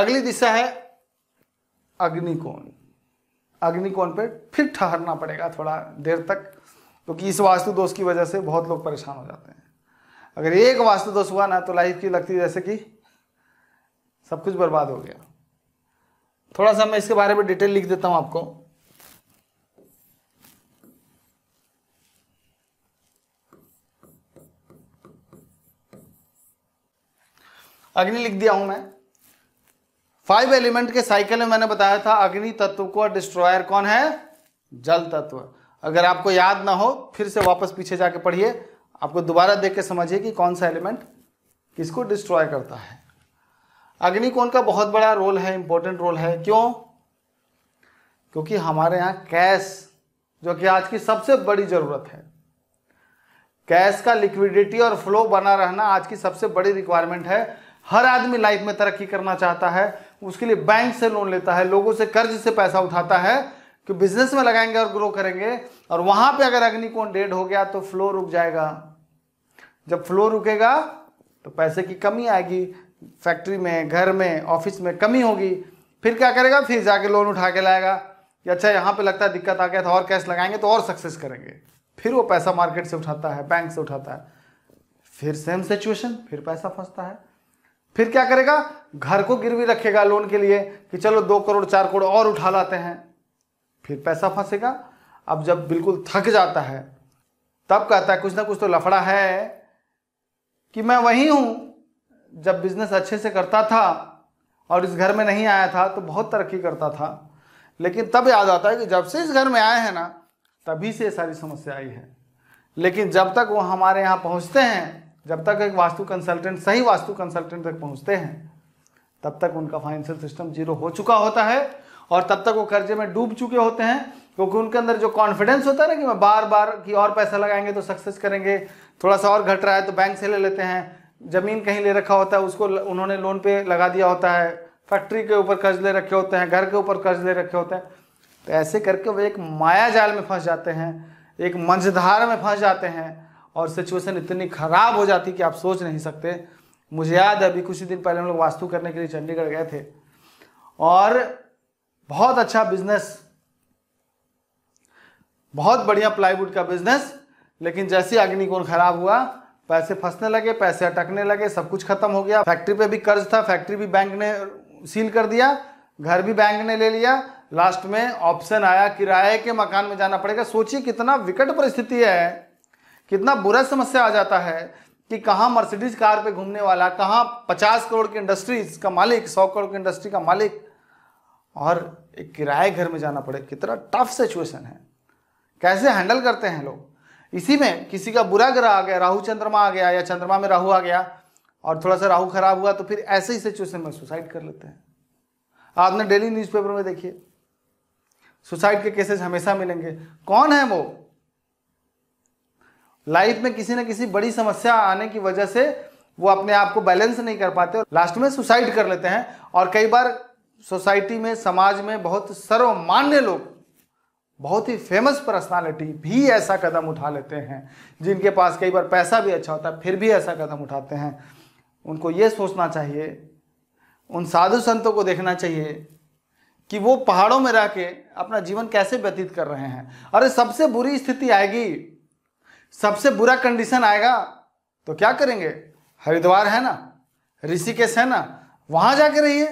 अगली दिशा है अग्निकोण अग्निकोण पर फिर ठहरना पड़ेगा थोड़ा देर तक क्योंकि तो इस वास्तु दोष की वजह से बहुत लोग परेशान हो जाते हैं अगर एक वास्तु दोष हुआ ना तो लाइफ की लगती जैसे कि सब कुछ बर्बाद हो गया थोड़ा सा मैं इसके बारे में डिटेल लिख देता हूं आपको अग्नि लिख दिया हूं मैं फाइव एलिमेंट के साइकिल में मैंने बताया था अग्नि तत्व को डिस्ट्रॉयर कौन है जल तत्व अगर आपको याद ना हो फिर से वापस पीछे जाके पढ़िए आपको दोबारा देख के समझिए कि कौन सा एलिमेंट किसको डिस्ट्रॉय करता है अग्नि कौन का बहुत बड़ा रोल है इंपॉर्टेंट रोल है क्यों क्योंकि हमारे यहाँ कैश जो कि आज की सबसे बड़ी ज़रूरत है कैश का लिक्विडिटी और फ्लो बना रहना आज की सबसे बड़ी रिक्वायरमेंट है हर आदमी लाइफ में तरक्की करना चाहता है उसके लिए बैंक से लोन लेता है लोगों से कर्ज से पैसा उठाता है कि बिजनेस में लगाएंगे और ग्रो करेंगे और वहां पे अगर अग्निकोण डेड हो गया तो फ्लो रुक जाएगा जब फ्लो रुकेगा तो पैसे की कमी आएगी फैक्ट्री में घर में ऑफिस में कमी होगी फिर क्या करेगा फिर जाके लोन उठा के लाएगा कि अच्छा यहाँ पे लगता है दिक्कत आ गया था और कैश लगाएंगे तो और सक्सेस करेंगे फिर वो पैसा मार्केट से उठाता है बैंक से उठाता है फिर सेम सिचुएशन फिर पैसा फंसता है फिर क्या करेगा घर को गिरवी रखेगा लोन के लिए कि चलो दो करोड़ चार करोड़ और उठा लाते हैं फिर पैसा फंसेगा अब जब बिल्कुल थक जाता है तब कहता है कुछ ना कुछ तो लफड़ा है कि मैं वही हूँ जब बिजनेस अच्छे से करता था और इस घर में नहीं आया था तो बहुत तरक्की करता था लेकिन तब याद आता है कि जब से इस घर में आए हैं ना तभी से सारी समस्या आई है लेकिन जब तक वो हमारे यहाँ पहुँचते हैं जब तक एक वास्तु कंसल्टेंट सही वास्तु कंसल्टेंट तक पहुंचते हैं तब तक उनका फाइनेंशियल सिस्टम जीरो हो चुका होता है और तब तक वो कर्जे में डूब चुके होते हैं क्योंकि उनके अंदर जो कॉन्फिडेंस होता है ना कि मैं बार बार कि और पैसा लगाएंगे तो सक्सेस करेंगे थोड़ा सा और घट रहा है तो बैंक से ले लेते हैं ज़मीन कहीं ले रखा होता है उसको उन्होंने लोन पे लगा दिया होता है फैक्ट्री के ऊपर कर्ज ले रखे होते हैं घर के ऊपर कर्ज ले रखे होते हैं तो ऐसे करके वो एक माया जाल में फंस जाते हैं एक मंझधार में फंस जाते हैं और सिचुएशन इतनी ख़राब हो जाती कि आप सोच नहीं सकते मुझे याद है अभी कुछ ही दिन पहले हम लोग वास्तु करने के लिए चंडीगढ़ गए थे और बहुत अच्छा बिजनेस बहुत बढ़िया प्लाईवुड का बिजनेस लेकिन जैसे अग्निकोण खराब हुआ पैसे फंसने लगे पैसे अटकने लगे सब कुछ खत्म हो गया फैक्ट्री पे भी कर्ज था फैक्ट्री भी बैंक ने सील कर दिया घर भी बैंक ने ले लिया लास्ट में ऑप्शन आया किराए के मकान में जाना पड़ेगा सोचिए कितना विकट परिस्थिति है कितना बुरा समस्या आ जाता है कि कहाँ मर्सिडीज कार पे घूमने वाला कहाँ पचास करोड़ की इंडस्ट्रीज का मालिक सौ करोड़ की इंडस्ट्री का मालिक और एक किराए घर में जाना पड़े कितना टफ सिचुएशन है कैसे हैंडल करते हैं लोग इसी में किसी का बुरा ग्रह आ गया राहु चंद्रमा आ गया या चंद्रमा में राहु आ गया और थोड़ा सा राहु खराब हुआ तो फिर ऐसे ही सिचुएशन में सुसाइड कर लेते हैं आपने डेली न्यूज़पेपर में देखिए सुसाइड के केसेस हमेशा मिलेंगे कौन है वो लाइफ में किसी न किसी बड़ी समस्या आने की वजह से वो अपने आप को बैलेंस नहीं कर पाते और लास्ट में सुसाइड कर लेते हैं और कई बार सोसाइटी में समाज में बहुत सर्वमान्य लोग बहुत ही फेमस पर्सनालिटी भी ऐसा कदम उठा लेते हैं जिनके पास कई बार पैसा भी अच्छा होता है फिर भी ऐसा कदम उठाते हैं उनको ये सोचना चाहिए उन साधु संतों को देखना चाहिए कि वो पहाड़ों में रह के अपना जीवन कैसे व्यतीत कर रहे हैं अरे सबसे बुरी स्थिति आएगी सबसे बुरा कंडीशन आएगा तो क्या करेंगे हरिद्वार है ना ऋषिकेश है ना वहाँ जाके रहिए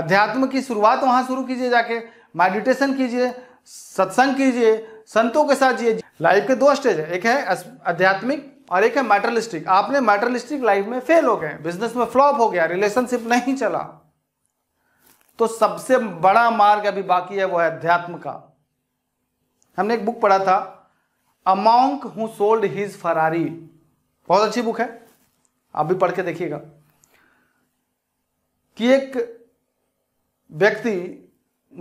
अध्यात्म की शुरुआत वहाँ शुरू कीजिए जाके मेडिटेशन कीजिए सत्संग कीजिए संतों के साथ जिए लाइफ के दो स्टेज है एक है आध्यात्मिक और एक है मैटरलिस्टिक आपने मैटरलिस्टिक लाइफ में फेल हो गए बिजनेस में फ्लॉप हो गया रिलेशनशिप नहीं चला तो सबसे बड़ा मार्ग अभी बाकी है वो है अध्यात्म का हमने एक बुक पढ़ा था a monk who sold his Ferrari बहुत अच्छी बुक है आप भी पढ़ के देखिएगा कि एक व्यक्ति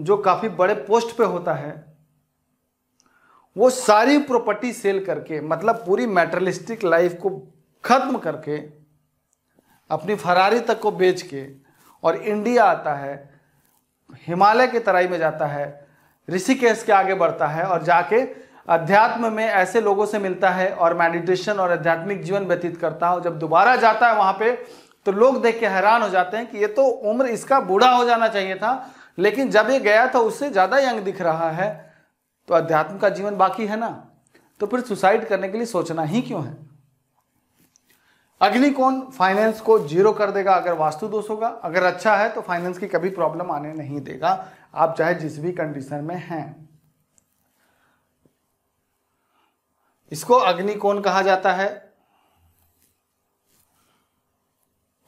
जो काफ़ी बड़े पोस्ट पे होता है वो सारी प्रॉपर्टी सेल करके मतलब पूरी मेटरलिस्टिक लाइफ को ख़त्म करके अपनी फरारी तक को बेच के और इंडिया आता है हिमालय के तराई में जाता है ऋषिकेश के आगे बढ़ता है और जाके अध्यात्म में ऐसे लोगों से मिलता है और मेडिटेशन और आध्यात्मिक जीवन व्यतीत करता है जब दोबारा जाता है वहां पे तो लोग देख के हैरान हो जाते हैं कि ये तो उम्र इसका बूढ़ा हो जाना चाहिए था लेकिन जब ये गया था उससे ज़्यादा यंग दिख रहा है तो अध्यात्म का जीवन बाकी है ना तो फिर सुसाइड करने के लिए सोचना ही क्यों है अग्निकोण फाइनेंस को जीरो कर देगा अगर वास्तु दोष होगा अगर अच्छा है तो फाइनेंस की कभी प्रॉब्लम आने नहीं देगा आप चाहे जिस भी कंडीशन में हैं इसको अग्नि कौन कहा जाता है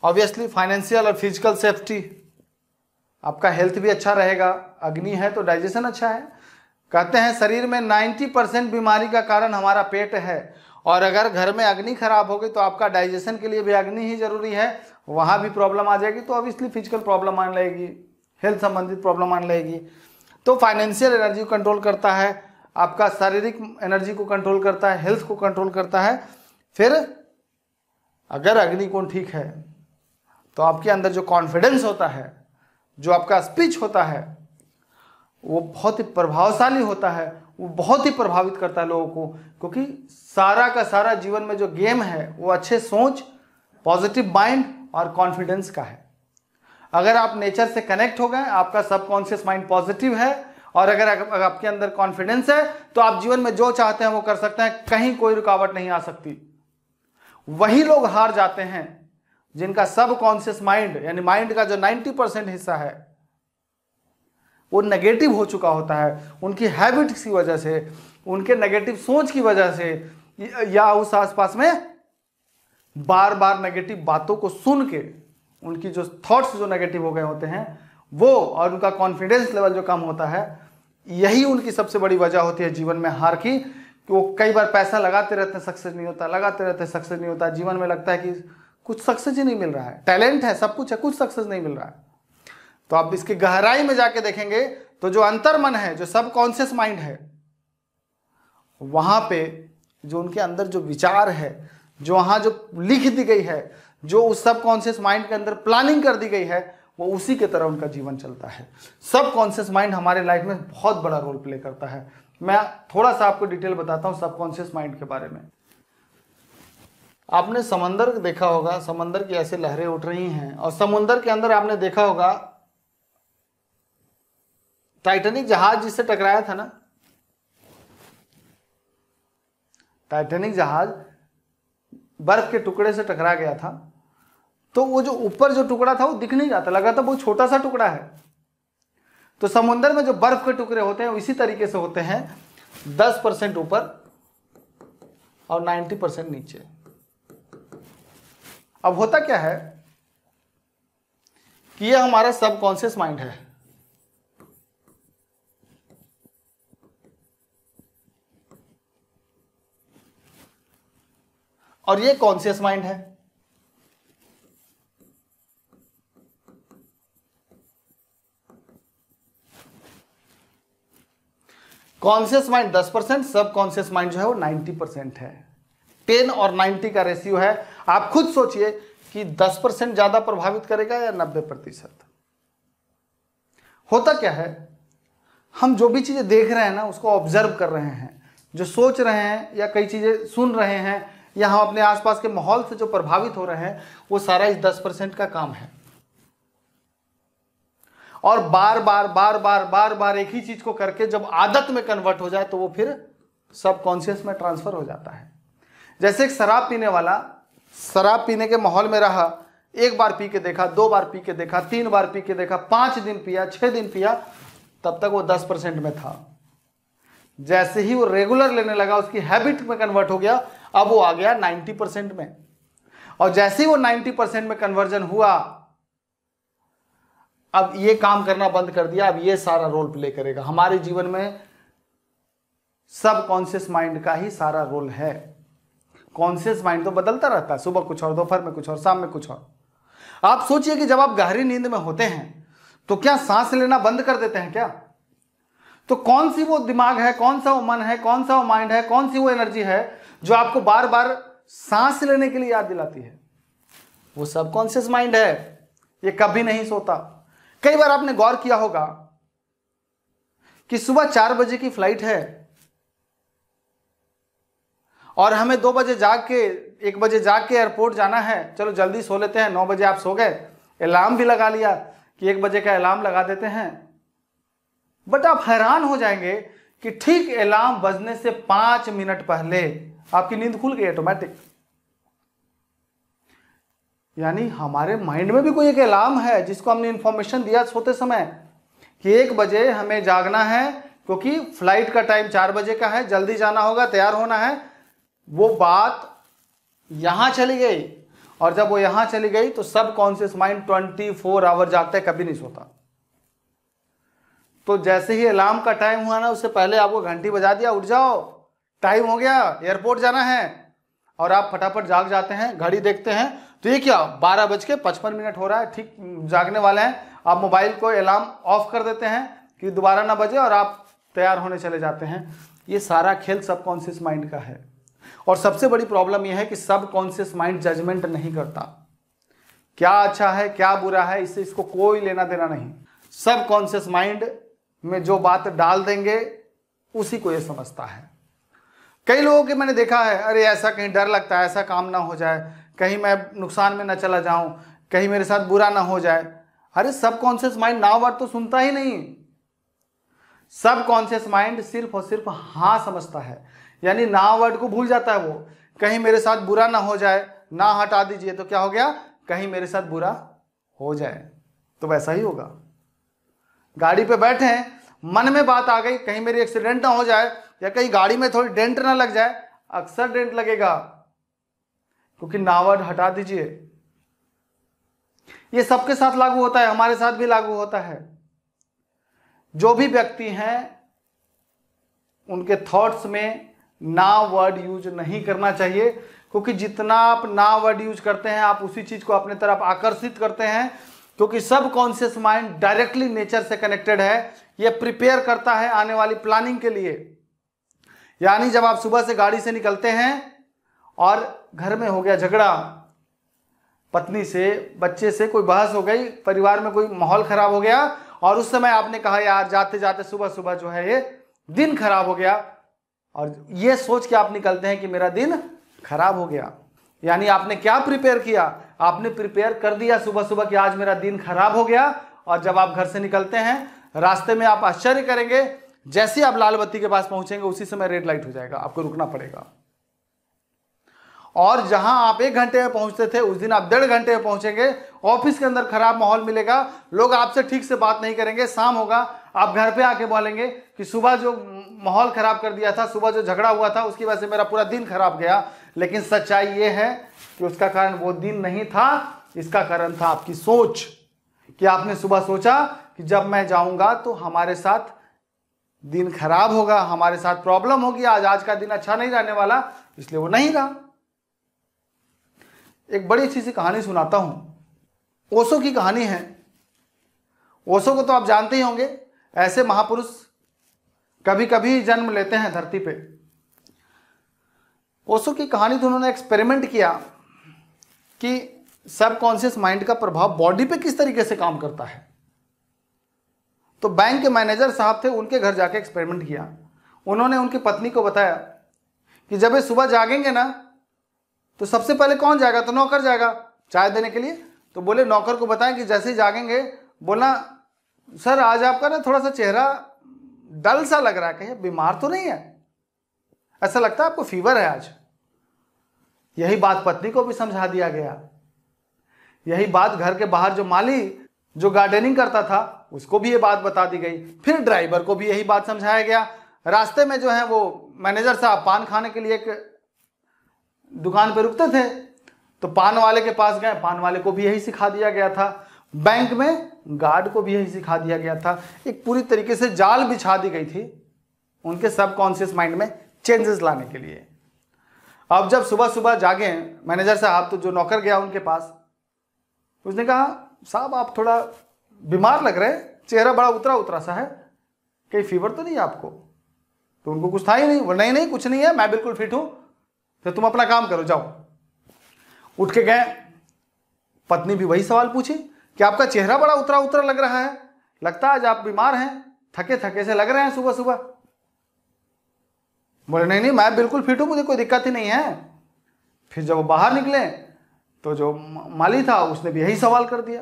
ऑब्वियसली फाइनेंशियल और फिजिकल सेफ्टी आपका हेल्थ भी अच्छा रहेगा अग्नि है तो डाइजेशन अच्छा है कहते हैं शरीर में 90 परसेंट बीमारी का कारण हमारा पेट है और अगर घर में अग्नि खराब हो गई तो आपका डाइजेशन के लिए भी अग्नि ही जरूरी है वहां भी प्रॉब्लम आ जाएगी तो ऑब्वियसली फिजिकल प्रॉब्लम आने लगेगी हेल्थ संबंधित प्रॉब्लम आने लगेगी तो फाइनेंशियल एनर्जी कंट्रोल करता है आपका शारीरिक एनर्जी को कंट्रोल करता है हेल्थ को कंट्रोल करता है फिर अगर अग्निकोण ठीक है तो आपके अंदर जो कॉन्फिडेंस होता है जो आपका स्पीच होता है वो बहुत ही प्रभावशाली होता है वो बहुत ही प्रभावित करता है लोगों को क्योंकि सारा का सारा जीवन में जो गेम है वो अच्छे सोच पॉजिटिव माइंड और कॉन्फिडेंस का है अगर आप नेचर से कनेक्ट हो गए आपका सबकॉन्शियस माइंड पॉजिटिव है और अगर आपके अंदर कॉन्फिडेंस है तो आप जीवन में जो चाहते हैं वो कर सकते हैं कहीं कोई रुकावट नहीं आ सकती वही लोग हार जाते हैं जिनका सब कॉन्शियस माइंड यानी माइंड का जो 90 परसेंट हिस्सा है वो नेगेटिव हो चुका होता है उनकी हैबिट्स की वजह से उनके नेगेटिव सोच की वजह से या उस आसपास में बार बार नेगेटिव बातों को सुन के उनकी जो थॉट्स जो नेगेटिव हो गए होते हैं वो और उनका कॉन्फिडेंस लेवल जो कम होता है यही उनकी सबसे बड़ी वजह होती है जीवन में हार की कि वो कई बार पैसा लगाते रहते हैं सक्सेस नहीं होता लगाते रहते हैं सक्सेस नहीं होता जीवन में लगता है कि कुछ सक्सेस ही नहीं मिल रहा है टैलेंट है सब कुछ है कुछ सक्सेस नहीं मिल रहा है तो आप इसकी गहराई में जाके देखेंगे तो जो अंतर मन है जो सब कॉन्शियस माइंड है वहां पे जो उनके अंदर जो विचार है जो वहां जो लिख दी गई है जो उस सब कॉन्शियस माइंड के अंदर प्लानिंग कर दी गई है वो उसी के तरह उनका जीवन चलता है सब कॉन्शियस माइंड हमारे लाइफ में बहुत बड़ा रोल प्ले करता है मैं थोड़ा सा आपको डिटेल बताता हूँ कॉन्शियस माइंड के बारे में आपने समंदर देखा होगा समंदर की ऐसे लहरें उठ रही हैं और समुंदर के अंदर आपने देखा होगा टाइटैनिक जहाज जिससे टकराया था ना टाइटैनिक जहाज बर्फ के टुकड़े से टकरा गया था तो वो जो ऊपर जो टुकड़ा था वो दिख नहीं जाता लग रहा था बहुत छोटा सा टुकड़ा है तो समुन्द्र में जो बर्फ के टुकड़े होते हैं इसी तरीके से होते हैं दस परसेंट ऊपर और नाइन्टी परसेंट नीचे अब होता क्या है कि ये हमारा सबकॉन्शियस माइंड है और ये कॉन्शियस माइंड है कॉन्शियस माइंड दस परसेंट सब कॉन्सियस माइंड जो है वो नाइनटी परसेंट है टेन और नाइन्टी का रेशियो है आप खुद सोचिए कि दस परसेंट ज़्यादा प्रभावित करेगा या नब्बे प्रतिशत होता क्या है हम जो भी चीज़ें देख रहे हैं ना उसको ऑब्जर्व कर रहे हैं जो सोच रहे हैं या कई चीज़ें सुन रहे हैं या हम अपने आसपास के माहौल से जो प्रभावित हो रहे हैं वो सारा इस दस परसेंट का काम है और बार बार बार बार बार बार एक ही चीज को करके जब आदत में कन्वर्ट हो जाए तो वो फिर सबकॉन्शियस में ट्रांसफर हो जाता है जैसे एक शराब पीने वाला शराब पीने के माहौल में रहा एक बार पी के देखा दो बार पी के देखा तीन बार पी के देखा पांच दिन पिया छह दिन पिया तब तक वो दस परसेंट में था जैसे ही वो रेगुलर लेने लगा उसकी हैबिट में कन्वर्ट हो गया अब वो आ गया नाइन्टी परसेंट में और जैसे ही वो नाइन्टी परसेंट में कन्वर्जन हुआ अब ये काम करना बंद कर दिया अब ये सारा रोल प्ले करेगा हमारे जीवन में सब कॉन्शियस माइंड का ही सारा रोल है कॉन्शियस माइंड तो बदलता रहता है सुबह कुछ और दोपहर में कुछ और शाम में कुछ और आप सोचिए कि जब आप गहरी नींद में होते हैं तो क्या सांस लेना बंद कर देते हैं क्या तो कौन सी वो दिमाग है कौन सा वो मन है कौन सा वो माइंड है कौन सी वो एनर्जी है जो आपको बार बार सांस लेने के लिए याद दिलाती है वो कॉन्शियस माइंड है ये कभी नहीं सोता कई बार आपने गौर किया होगा कि सुबह चार बजे की फ्लाइट है और हमें दो बजे जाग के एक बजे जाग के एयरपोर्ट जाना है चलो जल्दी सो लेते हैं नौ बजे आप सो गए अलार्म भी लगा लिया कि एक बजे का अलार्म लगा देते हैं बट आप हैरान हो जाएंगे कि ठीक अलार्म बजने से पांच मिनट पहले आपकी नींद खुल गई ऑटोमेटिक यानी हमारे माइंड में भी कोई एक अलार्म है जिसको हमने इन्फॉर्मेशन दिया सोते समय कि एक बजे हमें जागना है क्योंकि फ्लाइट का टाइम चार बजे का है जल्दी जाना होगा तैयार होना है वो बात यहाँ चली गई और जब वो यहाँ चली गई तो subconscious mind twenty four hour जागता है कभी नहीं सोता तो जैसे ही अलार्म का टाइम हुआ ना उससे पहले आपको घंटी बजा दिया उठ जाओ टाइम हो गया एयरपोर्ट जाना है और आप फटाफट जाग जाते हैं घड़ी देखते हैं तो ये क्या बारह बज के पचपन मिनट हो रहा है ठीक जागने वाले हैं आप मोबाइल को अलार्म ऑफ कर देते हैं कि दोबारा ना बजे और आप तैयार होने चले जाते हैं ये सारा खेल कॉन्शियस माइंड का है और सबसे बड़ी प्रॉब्लम यह है कि कॉन्शियस माइंड जजमेंट नहीं करता क्या अच्छा है क्या बुरा है इससे इसको कोई लेना देना नहीं कॉन्शियस माइंड में जो बात डाल देंगे उसी को ये समझता है कई लोगों के मैंने देखा है अरे ऐसा कहीं डर लगता है ऐसा काम ना हो जाए कहीं मैं नुकसान में ना चला जाऊं कहीं मेरे साथ बुरा ना हो जाए अरे सबकॉन्शियस माइंड नाव वर्ड तो सुनता ही नहीं सबकॉन्शियस माइंड सिर्फ और सिर्फ हाँ समझता है यानी ना वर्ड को भूल जाता है वो कहीं मेरे साथ बुरा ना हो जाए ना हटा दीजिए तो क्या हो गया कहीं मेरे साथ बुरा हो जाए तो वैसा ही होगा गाड़ी पे बैठे हैं मन में बात आ गई कहीं मेरी एक्सीडेंट ना हो जाए या कहीं गाड़ी में थोड़ी डेंट ना लग जाए अक्सर डेंट लगेगा क्योंकि नावर्ड हटा दीजिए ये सबके साथ लागू होता है हमारे साथ भी लागू होता है जो भी व्यक्ति हैं उनके थॉट्स में ना वर्ड यूज नहीं करना चाहिए क्योंकि जितना आप ना वर्ड यूज करते हैं आप उसी चीज को अपने तरफ आकर्षित करते हैं क्योंकि subconscious mind directly nature से कनेक्टेड है यह प्रिपेयर करता है आने वाली प्लानिंग के लिए यानी जब आप सुबह से गाड़ी से निकलते हैं और घर में हो गया झगड़ा पत्नी से बच्चे से कोई बहस हो गई परिवार में कोई माहौल खराब हो गया और उस समय आपने कहा यार जाते जाते सुबह सुबह जो है ये दिन खराब हो गया और ये सोच के आप निकलते हैं कि मेरा दिन खराब हो गया यानी आपने क्या प्रिपेयर किया आपने प्रिपेयर कर दिया सुबह सुबह कि आज मेरा दिन खराब हो गया और जब आप घर से निकलते हैं रास्ते में आप आश्चर्य करेंगे जैसे आप लाल बत्ती के पास पहुंचेंगे उसी समय रेड लाइट हो जाएगा आपको रुकना पड़ेगा और जहां आप एक घंटे में पहुंचते थे उस दिन आप डेढ़ घंटे में पहुंचेंगे ऑफिस के अंदर खराब माहौल मिलेगा लोग आपसे ठीक से बात नहीं करेंगे शाम होगा आप घर पे आके बोलेंगे कि सुबह जो माहौल खराब कर दिया था सुबह जो झगड़ा हुआ था उसकी वजह से मेरा पूरा दिन खराब गया लेकिन सच्चाई ये है कि उसका कारण वो दिन नहीं था इसका कारण था आपकी सोच कि आपने सुबह सोचा कि जब मैं जाऊंगा तो हमारे साथ दिन खराब होगा हमारे साथ प्रॉब्लम होगी आज आज का दिन अच्छा नहीं रहने वाला इसलिए वो नहीं रहा एक बड़ी अच्छी सी कहानी सुनाता हूँ ओसो की कहानी है ओसो को तो आप जानते ही होंगे ऐसे महापुरुष कभी कभी जन्म लेते हैं धरती पे ओसो की कहानी तो उन्होंने एक्सपेरिमेंट किया कि सबकॉन्शियस माइंड का प्रभाव बॉडी पे किस तरीके से काम करता है तो बैंक के मैनेजर साहब थे उनके घर जाके एक्सपेरिमेंट किया उन्होंने उनकी पत्नी को बताया कि जब ये सुबह जागेंगे ना तो सबसे पहले कौन जाएगा तो नौकर जाएगा चाय देने के लिए तो बोले नौकर को बताएं कि जैसे ही जागेंगे बोलना सर आज आपका ना थोड़ा सा चेहरा डल सा लग रहा है कहीं बीमार तो नहीं है ऐसा लगता है आपको फीवर है आज यही बात पत्नी को भी समझा दिया गया यही बात घर के बाहर जो माली जो गार्डनिंग करता था उसको भी ये बात बता दी गई फिर ड्राइवर को भी यही बात समझाया गया रास्ते में जो है वो मैनेजर साहब पान खाने के लिए एक दुकान पर रुकते थे तो पान वाले के पास गए पान वाले को भी यही सिखा दिया गया था बैंक में गार्ड को भी यही सिखा दिया गया था एक पूरी तरीके से जाल बिछा दी गई थी उनके सबकॉन्शियस माइंड में चेंजेस लाने के लिए अब जब सुबह सुबह जागे मैनेजर साहब तो जो नौकर गया उनके पास उसने कहा साहब आप थोड़ा बीमार लग रहे चेहरा बड़ा उतरा उतरा सा है कहीं फीवर तो नहीं है आपको तो उनको कुछ था ही नहीं बोला नहीं नहीं कुछ नहीं है मैं बिल्कुल फिट हूं तो तुम अपना काम करो जाओ उठ के गए पत्नी भी वही सवाल पूछी कि आपका चेहरा बड़ा उतरा उतरा लग रहा है लगता है आज आप बीमार हैं थके थके से लग रहे हैं सुबह सुबह बोले नहीं नहीं मैं बिल्कुल फिट हूं मुझे कोई दिक्कत ही नहीं है फिर जब वो बाहर निकले तो जो माली था उसने भी यही सवाल कर दिया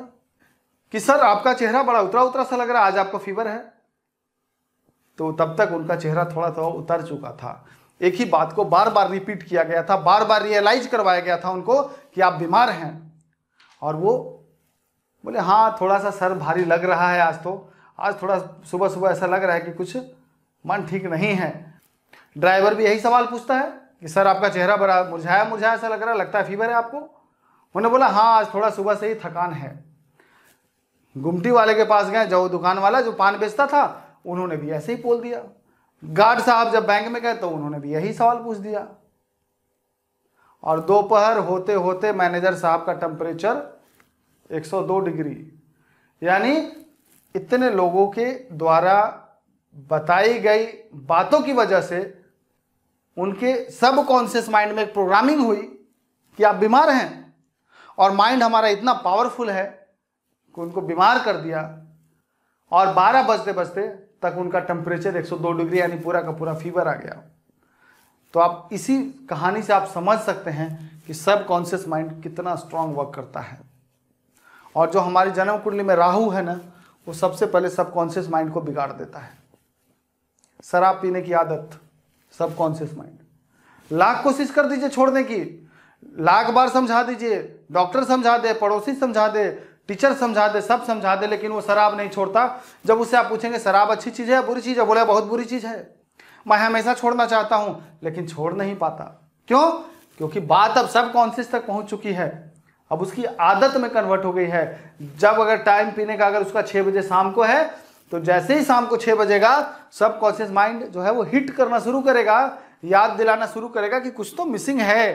कि सर आपका चेहरा बड़ा उतरा उतरा सा लग रहा है आज आपको फीवर है तो तब तक उनका चेहरा थोड़ा थोड़ा उतर चुका था एक ही बात को बार बार रिपीट किया गया था बार बार रियलाइज करवाया गया था उनको कि आप बीमार हैं और वो बोले हाँ थोड़ा सा सर भारी लग रहा है आज तो आज थोड़ा सुबह सुबह ऐसा लग रहा है कि कुछ मन ठीक नहीं है ड्राइवर भी यही सवाल पूछता है कि सर आपका चेहरा बड़ा मुरझाया मुरझाया ऐसा लग रहा है लगता है फीवर है आपको उन्होंने बोला हाँ आज थोड़ा सुबह से ही थकान है गुमटी वाले के पास गए जो दुकान वाला जो पान बेचता था उन्होंने भी ऐसे ही बोल दिया गार्ड साहब जब बैंक में गए तो उन्होंने भी यही सवाल पूछ दिया और दोपहर होते होते मैनेजर साहब का टेम्परेचर 102 डिग्री यानी इतने लोगों के द्वारा बताई गई बातों की वजह से उनके सब कॉन्शियस माइंड में एक प्रोग्रामिंग हुई कि आप बीमार हैं और माइंड हमारा इतना पावरफुल है कि उनको बीमार कर दिया और 12 बजते बजते तक उनका टेम्परेचर 102 डिग्री यानी पूरा का पूरा फीवर आ गया तो आप इसी कहानी से आप समझ सकते हैं कि सब कॉन्शियस माइंड कितना स्ट्रांग वर्क करता है और जो हमारी जन्म कुंडली में राहु है ना वो सबसे पहले सब कॉन्शियस माइंड को बिगाड़ देता है शराब पीने की आदत सब कॉन्शियस माइंड लाख कोशिश कर दीजिए छोड़ने की लाख बार समझा दीजिए डॉक्टर समझा दे पड़ोसी समझा दे टीचर समझा दे सब समझा दे लेकिन वो शराब नहीं छोड़ता जब उससे आप पूछेंगे शराब अच्छी चीज़ है बुरी चीज़ है बोले बहुत बुरी चीज़ है मैं हमेशा छोड़ना चाहता हूँ लेकिन छोड़ नहीं पाता क्यों क्योंकि बात अब सब कॉन्शियस तक पहुँच चुकी है अब उसकी आदत में कन्वर्ट हो गई है जब अगर टाइम पीने का अगर उसका छः बजे शाम को है तो जैसे ही शाम को छः बजेगा सब कॉन्शियस माइंड जो है वो हिट करना शुरू करेगा याद दिलाना शुरू करेगा कि कुछ तो मिसिंग है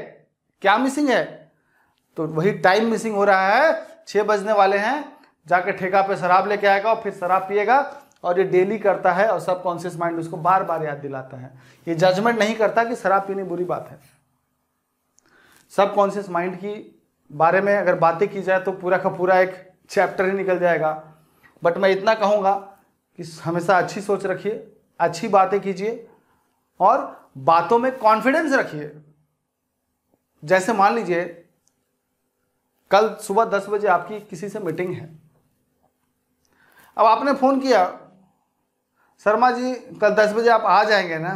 क्या मिसिंग है तो वही टाइम मिसिंग हो रहा है छः बजने वाले हैं जाके ठेका पे शराब लेके आएगा और फिर शराब पिएगा और ये डेली करता है और सब कॉन्शियस माइंड उसको बार बार याद दिलाता है ये जजमेंट नहीं करता कि शराब पीनी बुरी बात है सब कॉन्शियस माइंड की बारे में अगर बातें की जाए तो पूरा का पूरा एक चैप्टर ही निकल जाएगा बट मैं इतना कहूँगा कि हमेशा अच्छी सोच रखिए अच्छी बातें कीजिए और बातों में कॉन्फिडेंस रखिए जैसे मान लीजिए कल सुबह दस बजे आपकी किसी से मीटिंग है अब आपने फ़ोन किया शर्मा जी कल दस बजे आप आ जाएंगे ना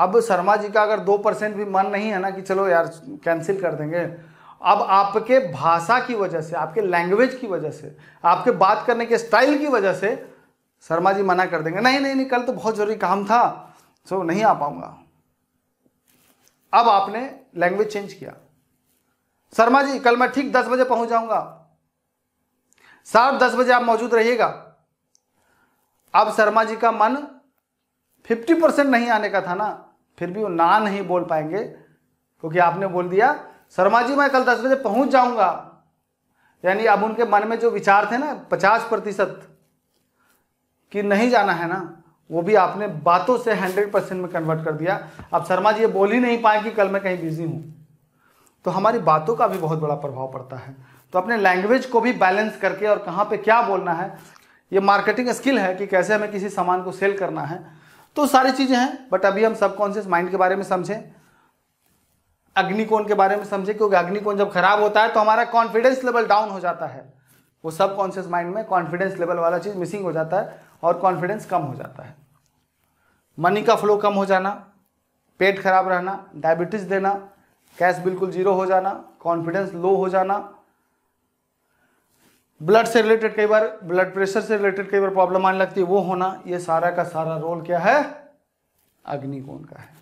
अब शर्मा जी का अगर दो परसेंट भी मन नहीं है ना कि चलो यार कैंसिल कर देंगे अब आपके भाषा की वजह से आपके लैंग्वेज की वजह से आपके बात करने के स्टाइल की वजह से शर्मा जी मना कर देंगे नहीं नहीं नहीं कल तो बहुत ज़रूरी काम था सो नहीं आ पाऊंगा अब आपने लैंग्वेज चेंज किया शर्मा जी कल मैं ठीक दस बजे पहुंच जाऊंगा सात दस बजे आप मौजूद रहिएगा अब शर्मा जी का मन फिफ्टी परसेंट नहीं आने का था ना फिर भी वो ना नहीं बोल पाएंगे क्योंकि आपने बोल दिया शर्मा जी मैं कल दस बजे पहुंच जाऊंगा यानी अब उनके मन में जो विचार थे ना पचास प्रतिशत कि नहीं जाना है ना वो भी आपने बातों से हंड्रेड परसेंट में कन्वर्ट कर दिया अब शर्मा जी ये बोल ही नहीं पाए कि कल मैं कहीं बिजी हूं तो हमारी बातों का भी बहुत बड़ा प्रभाव पड़ता है तो अपने लैंग्वेज को भी बैलेंस करके और कहाँ पे क्या बोलना है ये मार्केटिंग स्किल है कि कैसे हमें किसी सामान को सेल करना है तो सारी चीज़ें हैं बट अभी हम सबकॉन्शियस माइंड के बारे में समझें अग्निकोण के बारे में समझें क्योंकि अग्निकोण जब खराब होता है तो हमारा कॉन्फिडेंस लेवल डाउन हो जाता है वो सब कॉन्शियस माइंड में कॉन्फिडेंस लेवल वाला चीज़ मिसिंग हो जाता है और कॉन्फिडेंस कम हो जाता है मनी का फ्लो कम हो जाना पेट खराब रहना डायबिटीज़ देना कैश बिल्कुल जीरो हो जाना कॉन्फिडेंस लो हो जाना ब्लड से रिलेटेड कई बार ब्लड प्रेशर से रिलेटेड कई बार प्रॉब्लम आने लगती है वो होना ये सारा का सारा रोल क्या है अग्निकोण का है